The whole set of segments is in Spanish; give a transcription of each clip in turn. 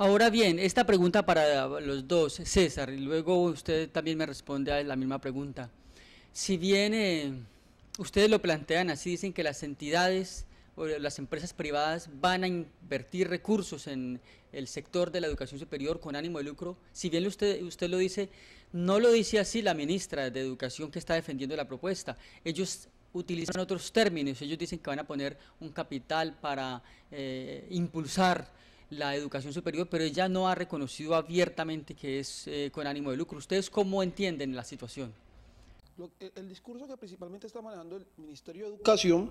Ahora bien, esta pregunta para los dos, César, y luego usted también me responde a la misma pregunta. Si bien eh, ustedes lo plantean así, dicen que las entidades o las empresas privadas van a invertir recursos en el sector de la educación superior con ánimo de lucro, si bien usted, usted lo dice, no lo dice así la ministra de Educación que está defendiendo la propuesta. Ellos utilizan otros términos, ellos dicen que van a poner un capital para eh, impulsar la educación superior, pero ella no ha reconocido abiertamente que es eh, con ánimo de lucro. ¿Ustedes cómo entienden la situación? el, el discurso que principalmente está manejando el Ministerio de Educación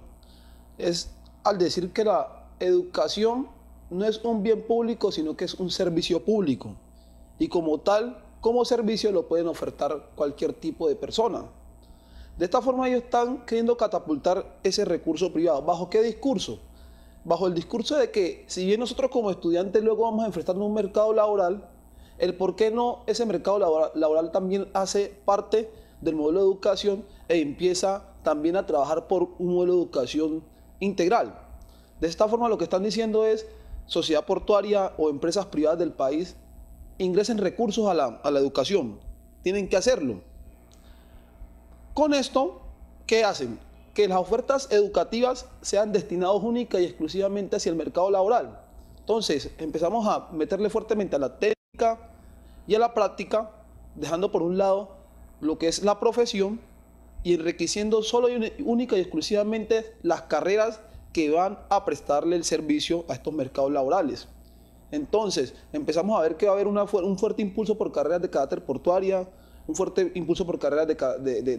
es al decir que la educación no es un bien público, sino que es un servicio público. Y como tal, como servicio lo pueden ofertar cualquier tipo de persona. De esta forma ellos están queriendo catapultar ese recurso privado. ¿Bajo qué discurso? bajo el discurso de que si bien nosotros como estudiantes luego vamos a enfrentarnos a un mercado laboral, el por qué no ese mercado laboral, también hace parte del modelo de educación e empieza también a trabajar por un modelo de educación integral. De esta forma lo que están diciendo es sociedad portuaria o empresas privadas del país ingresen recursos a la, a la educación. Tienen que hacerlo. Con esto, ¿qué hacen? que las ofertas educativas sean destinadas única y exclusivamente hacia el mercado laboral. Entonces, empezamos a meterle fuertemente a la técnica y a la práctica, dejando por un lado lo que es la profesión y enriqueciendo solo y única y exclusivamente las carreras que van a prestarle el servicio a estos mercados laborales. Entonces, empezamos a ver que va a haber un fuerte impulso por carreras de carácter portuaria, un fuerte impulso por carreras de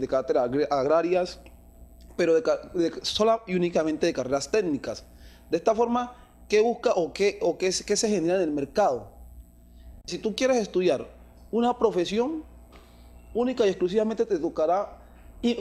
carácter agrarias, pero de, sola y únicamente de carreras técnicas. De esta forma, ¿qué busca o, qué, o qué, se genera en el mercado? Si tú quieres estudiar una profesión, única y exclusivamente te tocará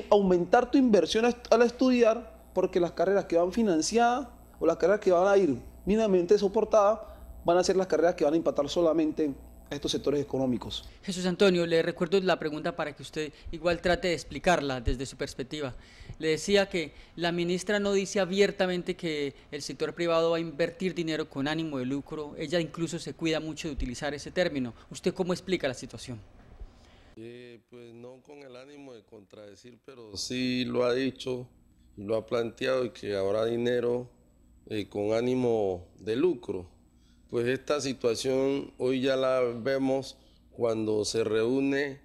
aumentar tu inversión al estudiar, porque las carreras que van financiadas o las carreras que van a ir mínimamente soportadas van a ser las carreras que van a impactar solamente a estos sectores económicos. Jesús Antonio, le recuerdo la pregunta para que usted igual trate de explicarla desde su perspectiva. Le decía que la ministra no dice abiertamente que el sector privado va a invertir dinero con ánimo de lucro, ella incluso se cuida mucho de utilizar ese término. ¿Usted cómo explica la situación? Eh, pues no con el ánimo de contradecir, pero sí lo ha dicho, lo ha planteado y que habrá dinero eh, con ánimo de lucro. Pues esta situación hoy ya la vemos cuando se reúne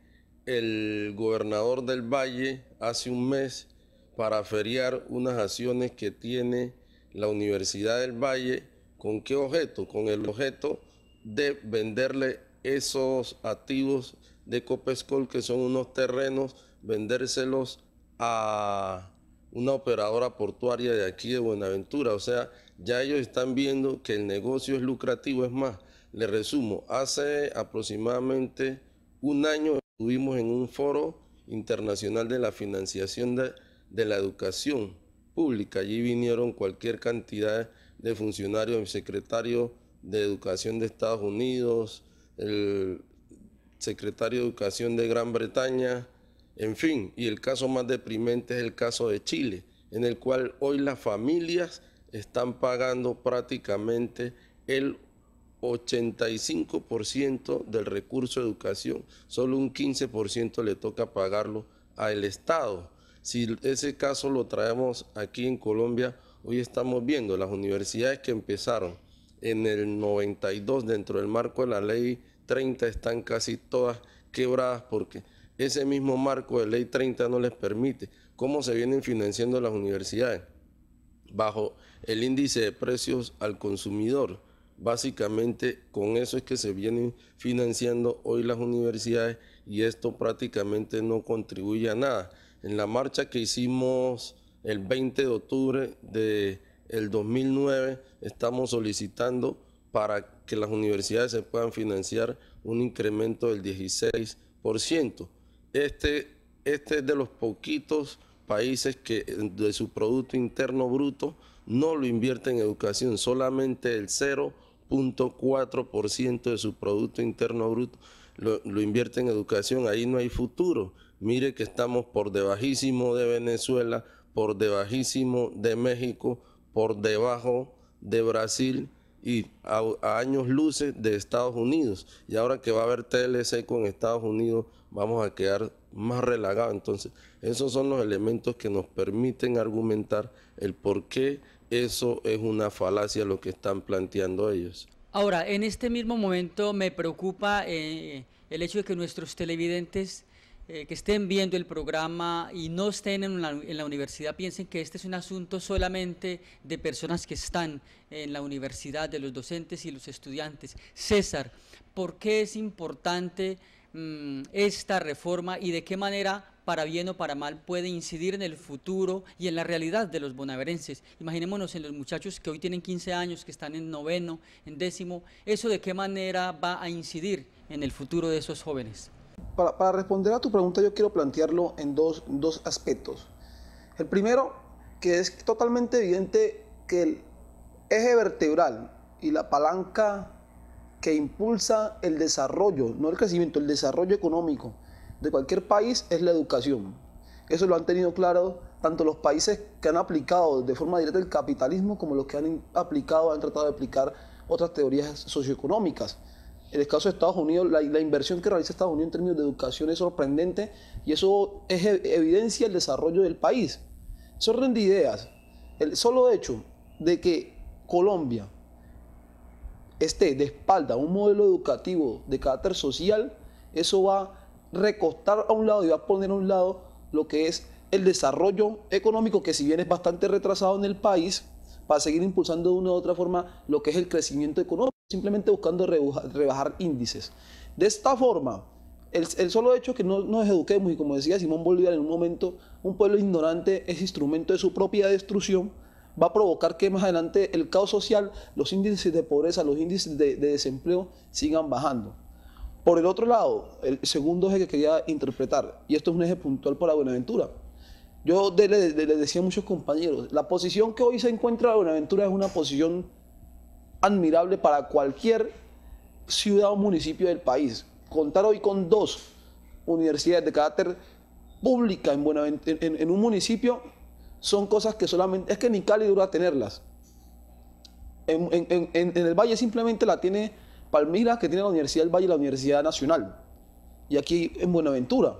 el gobernador del Valle hace un mes para feriar unas acciones que tiene la Universidad del Valle. ¿Con qué objeto? Con el objeto de venderle esos activos de Copescol, que son unos terrenos, vendérselos a una operadora portuaria de aquí de Buenaventura. O sea, ya ellos están viendo que el negocio es lucrativo. Es más, le resumo, hace aproximadamente un año estuvimos en un foro internacional de la financiación de de la educación pública. Allí vinieron cualquier cantidad de funcionarios, el secretario de Educación de Estados Unidos, el secretario de Educación de Gran Bretaña, en fin, y el caso más deprimente es el caso de Chile, en el cual hoy las familias están pagando prácticamente el 85% del recurso de educación, solo un 15% le toca pagarlo al Estado. Si ese caso lo traemos aquí en Colombia, hoy estamos viendo las universidades que empezaron en el 92 dentro del marco de la ley 30 están casi todas quebradas porque ese mismo marco de ley 30 no les permite. ¿Cómo se vienen financiando las universidades? Bajo el índice de precios al consumidor. Básicamente con eso es que se vienen financiando hoy las universidades y esto prácticamente no contribuye a nada en la marcha que hicimos el 20 de octubre del el 2009, estamos solicitando para que las universidades se puedan financiar un incremento del 16%. Este, este es de los poquitos países que de su Producto Interno Bruto no lo invierte en educación, solamente el 0.4% de su Producto Interno Bruto lo invierte en educación, ahí no hay futuro. Mire que estamos por debajísimo de Venezuela, por debajísimo de México, por debajo de Brasil y a, años luces de Estados Unidos. Y ahora que va a haber TLC con Estados Unidos, vamos a quedar más relagados. Entonces, esos son los elementos que nos permiten argumentar el por qué eso es una falacia lo que están planteando ellos. Ahora, en este mismo momento me preocupa eh, el hecho de que nuestros televidentes eh, que estén viendo el programa y no estén en la, universidad piensen que este es un asunto solamente de personas que están en la universidad, de los docentes y los estudiantes. César, ¿por qué es importante mm, esta reforma y de qué manera para bien o para mal, puede incidir en el futuro y en la realidad de los bonaverenses. Imaginémonos en los muchachos que hoy tienen 15 años, que están en noveno, en décimo, ¿eso de qué manera va a incidir en el futuro de esos jóvenes? Para, responder a tu pregunta yo quiero plantearlo en dos, dos aspectos. El primero, que es totalmente evidente que el eje vertebral y la palanca que impulsa el desarrollo, no el crecimiento, el desarrollo económico de cualquier país es la educación. Eso lo han tenido claro tanto los países que han aplicado de forma directa el capitalismo como los que han aplicado, han tratado de aplicar otras teorías socioeconómicas en el caso de Estados Unidos, la, inversión que realiza Estados Unidos en términos de educación es sorprendente y eso es, e, evidencia el desarrollo del país. Eso rende ideas. El solo hecho de que Colombia esté de espalda a un modelo educativo de carácter social, eso va a recostar a un lado y va a poner a un lado lo que es el desarrollo económico, que si bien es bastante retrasado en el país, para seguir impulsando de una u otra forma lo que es el crecimiento económico simplemente buscando rebajar índices. De esta forma, el, solo hecho que no nos eduquemos, y como decía Simón Bolívar en un momento, un pueblo ignorante es instrumento de su propia destrucción, va a provocar que más adelante el caos social, los índices de pobreza, los índices de, desempleo sigan bajando. Por el otro lado, el segundo eje que quería interpretar, y esto es un eje puntual para Buenaventura. Yo le, decía a muchos compañeros, la posición que hoy se encuentra Buenaventura es una posición admirable para cualquier ciudad o municipio del país. Contar hoy con dos universidades de carácter pública en, un municipio son cosas que solamente, es que ni Cali dura tenerlas. En, en, el Valle simplemente la tiene Palmira, que tiene la Universidad del Valle y la Universidad Nacional. Y aquí en Buenaventura.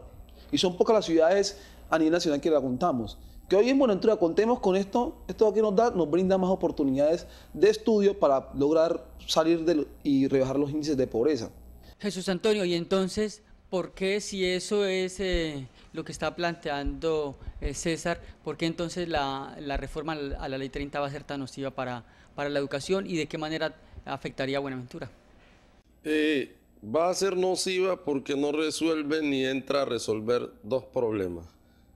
Y son pocas las ciudades a nivel nacional que la contamos que hoy en Buenaventura contemos con esto, esto que nos da, nos brinda más oportunidades de estudio para lograr salir y rebajar los índices de pobreza. Jesús Antonio, y entonces, ¿por qué si eso es eh, lo que está planteando eh, César, por qué entonces la, reforma a la ley 30 va a ser tan nociva para, para la educación y de qué manera afectaría a Buenaventura? Eh, va a ser nociva porque no resuelve ni entra a resolver dos problemas.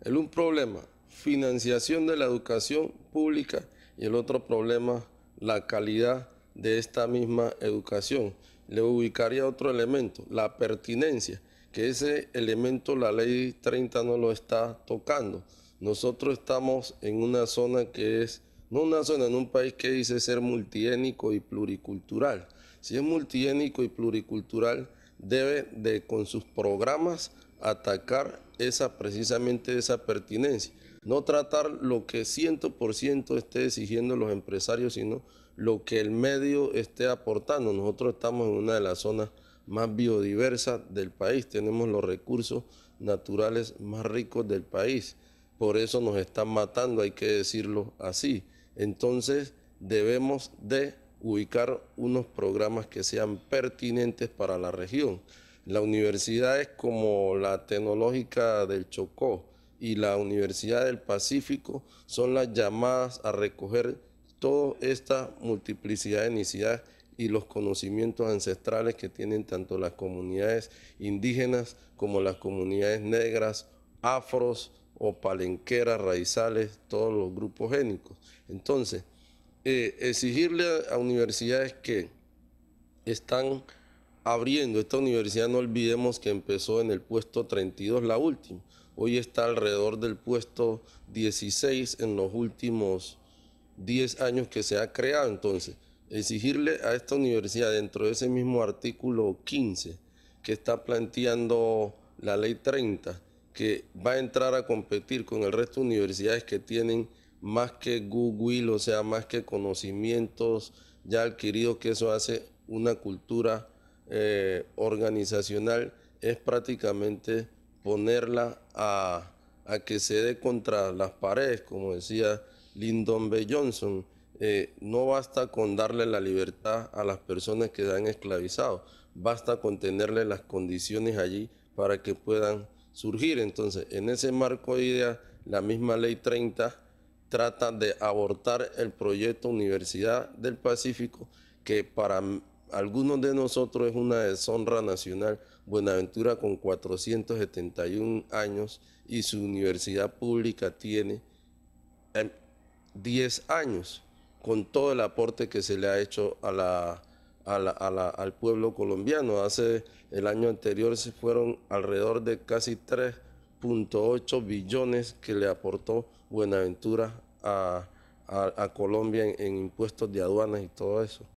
El un problema, financiación de la educación pública y el otro problema, la calidad de esta misma educación. Le ubicaría otro elemento, la pertinencia, que ese elemento la ley 30 no lo está tocando. Nosotros estamos en una zona que es, no una zona, en un país que dice ser multiétnico y pluricultural. Si es multiétnico y pluricultural, debe de con sus programas atacar esa, precisamente esa pertinencia. No tratar lo que 100% esté exigiendo los empresarios, sino lo que el medio esté aportando. Nosotros estamos en una de las zonas más biodiversas del país, tenemos los recursos naturales más ricos del país. Por eso nos están matando, hay que decirlo así. Entonces debemos de ubicar unos programas que sean pertinentes para la región. Las universidades como la tecnológica del Chocó y la Universidad del Pacífico son las llamadas a recoger toda esta multiplicidad de etnicidad y los conocimientos ancestrales que tienen tanto las comunidades indígenas como las comunidades negras, afros o palenqueras, raizales, todos los grupos étnicos. Entonces, eh, exigirle a universidades que están abriendo. Esta universidad no olvidemos que empezó en el puesto 32, la última. Hoy está alrededor del puesto 16 en los últimos 10 años que se ha creado. Entonces, exigirle a esta universidad dentro de ese mismo artículo 15 que está planteando la ley 30, que va a entrar a competir con el resto de universidades que tienen más que Google, o sea, más que conocimientos ya adquiridos, que eso hace una cultura eh, organizacional es prácticamente ponerla a, que se dé contra las paredes, como decía Lyndon B. Johnson. Eh, no basta con darle la libertad a las personas que se han esclavizado, basta con tenerle las condiciones allí para que puedan surgir. Entonces, en ese marco de ideas, la misma ley 30 trata de abortar el proyecto Universidad del Pacífico, que para algunos de nosotros es una deshonra nacional. Buenaventura con 471 años y su universidad pública tiene 10 em, años con todo el aporte que se le ha hecho a la, al pueblo colombiano. Hace el año anterior se fueron alrededor de casi 3.8 billones que le aportó Buenaventura a, Colombia en impuestos de aduanas y todo eso.